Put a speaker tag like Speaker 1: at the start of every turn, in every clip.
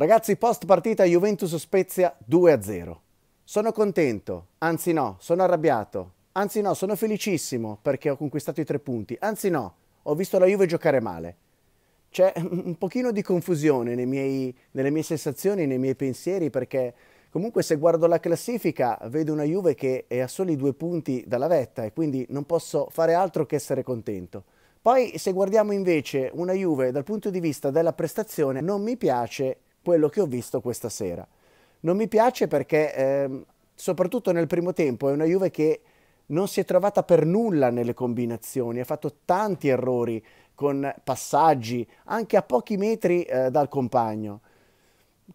Speaker 1: Ragazzi, post partita Juventus Spezia 2-0. Sono contento, anzi no, sono arrabbiato, anzi no, sono felicissimo perché ho conquistato i tre punti, anzi no, ho visto la Juve giocare male. C'è un pochino di confusione miei, nelle mie sensazioni, nei miei pensieri perché comunque se guardo la classifica vedo una Juve che è a soli due punti dalla vetta e quindi non posso fare altro che essere contento. Poi se guardiamo invece una Juve dal punto di vista della prestazione non mi piace quello che ho visto questa sera. Non mi piace perché, eh, soprattutto nel primo tempo, è una Juve che non si è trovata per nulla nelle combinazioni, ha fatto tanti errori con passaggi anche a pochi metri eh, dal compagno.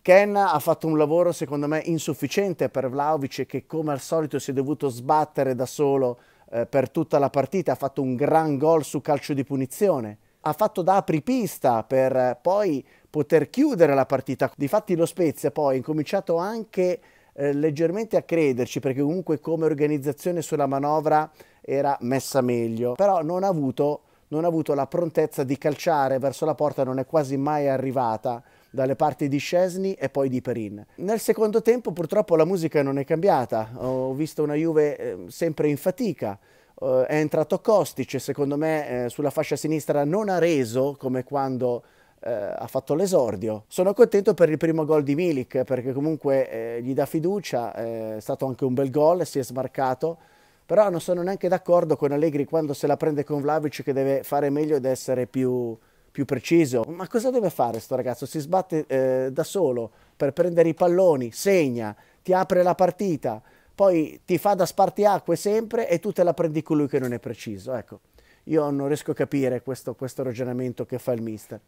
Speaker 1: Ken ha fatto un lavoro secondo me insufficiente per Vlaovic che come al solito si è dovuto sbattere da solo eh, per tutta la partita, ha fatto un gran gol su calcio di punizione, ha fatto da apripista per eh, poi poter chiudere la partita. Difatti lo Spezia poi ha incominciato anche eh, leggermente a crederci perché comunque come organizzazione sulla manovra era messa meglio, però non ha avuto, non ha avuto la prontezza di calciare verso la porta, non è quasi mai arrivata dalle parti di Scesni e poi di Perin. Nel secondo tempo purtroppo la musica non è cambiata, ho visto una Juve eh, sempre in fatica, eh, è entrato Kostic, secondo me eh, sulla fascia sinistra non ha reso come quando eh, ha fatto l'esordio. Sono contento per il primo gol di Milik perché comunque eh, gli dà fiducia, eh, è stato anche un bel gol, si è smarcato, però non sono neanche d'accordo con Allegri quando se la prende con Vlaovic che deve fare meglio ed essere più, più preciso. Ma cosa deve fare sto ragazzo? Si sbatte eh, da solo per prendere i palloni, segna, ti apre la partita poi ti fa da spartiacque sempre e tu te la prendi con lui che non è preciso. Ecco, io non riesco a capire questo, questo ragionamento che fa il mister.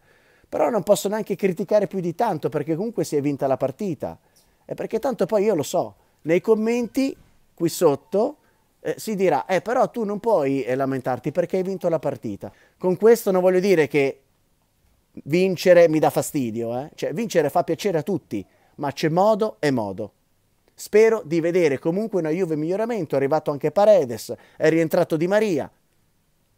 Speaker 1: Però non posso neanche criticare più di tanto perché comunque si è vinta la partita. E perché tanto poi io lo so, nei commenti qui sotto eh, si dirà, eh però tu non puoi eh, lamentarti perché hai vinto la partita. Con questo non voglio dire che vincere mi dà fastidio, eh? cioè vincere fa piacere a tutti, ma c'è modo e modo. Spero di vedere comunque una Juve miglioramento, è arrivato anche Paredes, è rientrato Di Maria.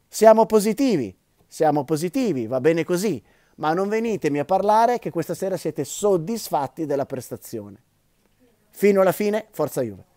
Speaker 1: Siamo positivi, siamo positivi, va bene così ma non venitemi a parlare che questa sera siete soddisfatti della prestazione. Fino alla fine, forza Juve.